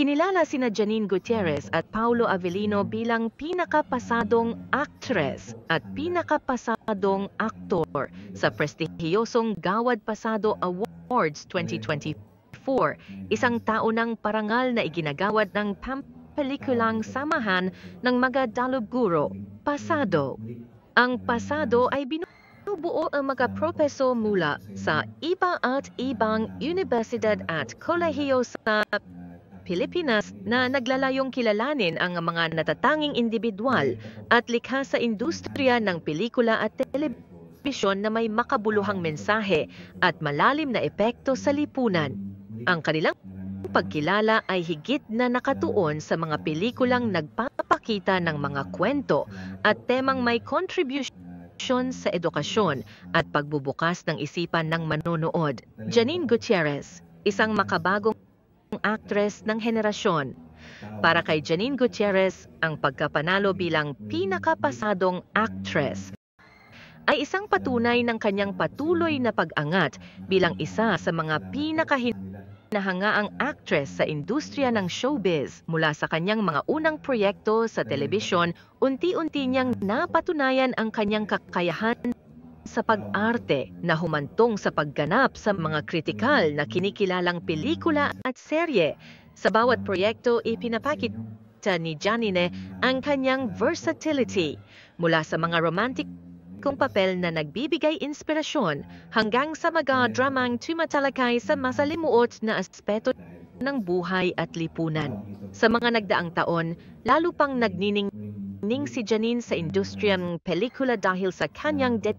Kinilala sina Janine Gutierrez at Paulo Avellino bilang pinakapasadong actress at pinakapasadong aktor sa prestihiyosong Gawad Pasado Awards 2024, isang taon ng parangal na iginagawad ng pampelikulang samahan ng mga daluguro, Pasado. Ang Pasado ay binubuo binubuo ang mga propeso mula sa iba at ibang universidad at kolehiyo sa Pilipinas na naglalayong kilalanin ang mga natatanging individual at likha sa industriya ng pelikula at telebisyon na may makabuluhang mensahe at malalim na epekto sa lipunan. Ang kanilang pagkilala ay higit na nakatuon sa mga pelikulang nagpapakita ng mga kwento at temang may contribution sa edukasyon at pagbubukas ng isipan ng manonood. Janine Gutierrez, isang makabagong actress ng henerasyon. Para kay Janine Gutierrez, ang pagkapanalo bilang pinakapasadong actress ay isang patunay ng kanyang patuloy na pag-angat bilang isa sa mga pinakahinahangaang actress sa industriya ng showbiz. Mula sa kanyang mga unang proyekto sa telebisyon, unti-unti niyang napatunayan ang kanyang kakayahan sa pag-arte na humantong sa pagganap sa mga kritikal na kinikilalang pelikula at serye. Sa bawat proyekto ipinapakita ni Janine ang kanyang versatility mula sa mga romantic kong papel na nagbibigay inspirasyon hanggang sa mga dramang tumatalakay sa masalimuot na aspeto ng buhay at lipunan. Sa mga nagdaang taon, lalo pang nagniningning si Janine sa industriyang pelikula dahil sa kanyang det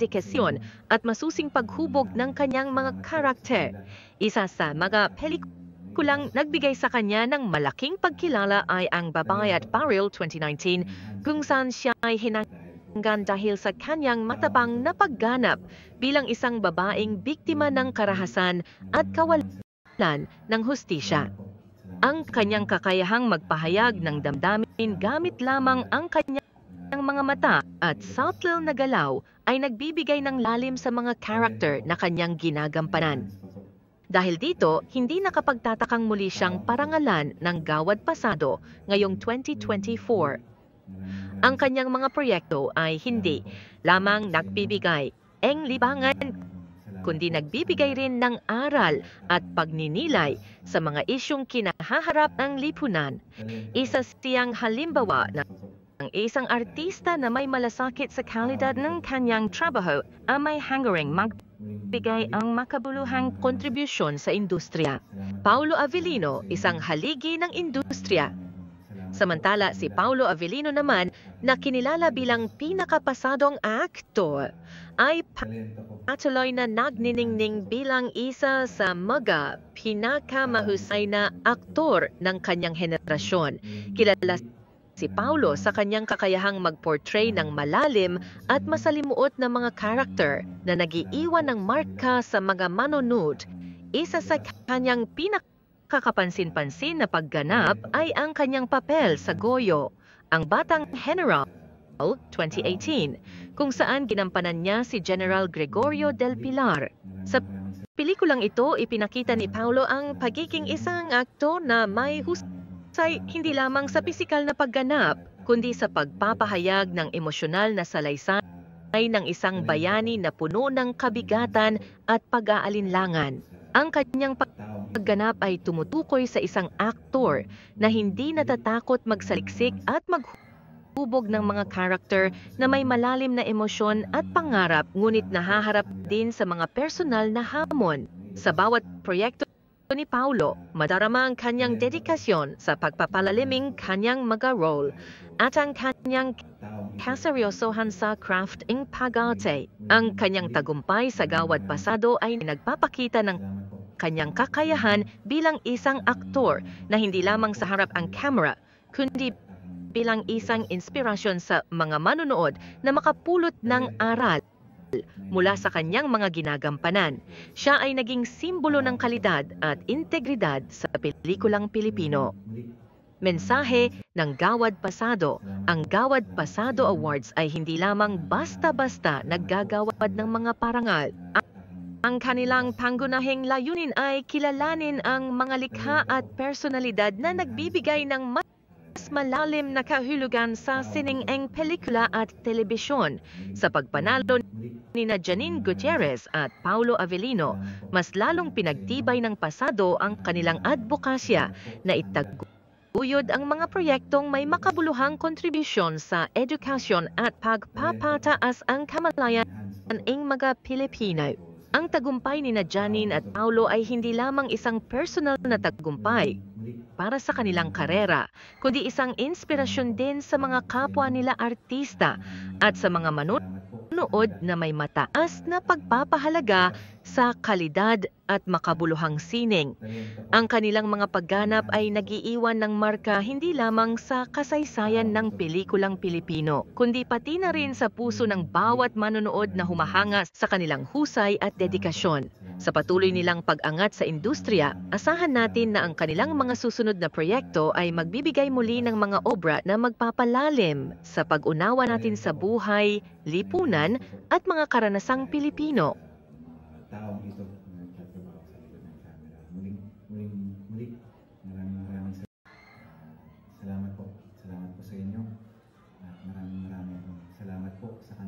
dedikasyon at masusing paghubog ng kanyang mga karakter. Isa sa mga pelikulang nagbigay sa kanya ng malaking pagkilala ay ang Babae at Barrel 2019 kung saan siya ay hinanggan dahil sa kanyang matabang na pagganap bilang isang babaeng biktima ng karahasan at kawalan ng hustisya ang kanyang kakayahang magpahayag ng damdamin gamit lamang ang kanyang ang mga mata at subtle na galaw ay nagbibigay ng lalim sa mga character na kanyang ginagampanan. Dahil dito, hindi nakapagtatakang muli siyang parangalan ng gawad pasado ngayong 2024. Ang kanyang mga proyekto ay hindi lamang nagbibigay eng libangan, kundi nagbibigay rin ng aral at pagninilay sa mga isyong kinahaharap ng lipunan. Isa siyang halimbawa na ang isang artista na may malasakit sa kalidad ng kanyang trabaho ang may hangaring magbigay ang makabuluhang kontribusyon sa industriya. Paulo Avellino, isang haligi ng industriya. Samantala si Paulo Avellino naman na kinilala bilang pinakapasadong aktor ay patuloy na nagniningning bilang isa sa mga pinakamahusay na aktor ng kanyang henerasyon. Kilala si Paulo sa kanyang kakayahang mag-portray ng malalim at masalimuot na mga karakter na nagiiwan ng marka sa mga manonood. Isa sa kanyang pinakakapansin-pansin na pagganap ay ang kanyang papel sa Goyo, ang Batang General 2018, kung saan ginampanan niya si General Gregorio del Pilar. Sa pelikulang ito, ipinakita ni Paulo ang pagiging isang aktor na may husay humusay hindi lamang sa pisikal na pagganap, kundi sa pagpapahayag ng emosyonal na salaysay ng isang bayani na puno ng kabigatan at pag-aalinlangan. Ang kanyang pagganap ay tumutukoy sa isang aktor na hindi natatakot magsaliksik at maghubog ng mga karakter na may malalim na emosyon at pangarap ngunit nahaharap din sa mga personal na hamon. Sa bawat proyekto ni Paulo, madarama ang kanyang dedikasyon sa pagpapalaliming kanyang mag-role at ang kanyang kaseryosohan sa craft in pag-arte. Ang kanyang tagumpay sa gawad pasado ay nagpapakita ng kanyang kakayahan bilang isang aktor na hindi lamang sa harap ang camera, kundi bilang isang inspirasyon sa mga manunood na makapulot ng aral mula sa kanyang mga ginagampanan. Siya ay naging simbolo ng kalidad at integridad sa pelikulang Pilipino. Mensahe ng Gawad Pasado. Ang Gawad Pasado Awards ay hindi lamang basta-basta naggagawad ng mga parangal. Ang kanilang pangunahing layunin ay kilalanin ang mga likha at personalidad na nagbibigay ng mas malalim na kahulugan sa sining siningeng pelikula at telebisyon sa pagpanalo Nina Janine Gutierrez at Paulo Avellino, mas lalong pinagtibay ng pasado ang kanilang advokasya na itaguyod ang mga proyektong may makabuluhang kontribusyon sa edukasyon at pagpapataas ang kamalayan ng mga Pilipino. Ang tagumpay ni na Janine at Paulo ay hindi lamang isang personal na tagumpay para sa kanilang karera, kundi isang inspirasyon din sa mga kapwa nila artista at sa mga manunulat panonood na may mataas na pagpapahalaga sa kalidad at makabuluhang sining. Ang kanilang mga pagganap ay nagiiwan ng marka hindi lamang sa kasaysayan ng pelikulang Pilipino, kundi pati na rin sa puso ng bawat manonood na humahanga sa kanilang husay at dedikasyon. Sa patuloy nilang pag-angat sa industriya, asahan natin na ang kanilang mga susunod na proyekto ay magbibigay muli ng mga obra na magpapalalim sa pag-unawa natin sa buhay, lipunan at mga karanasang Pilipino. Taong ito, nagtatrabaho sa likod ng maraming maraming salamat po. Salamat po sa inyo. maraming maraming salamat po sa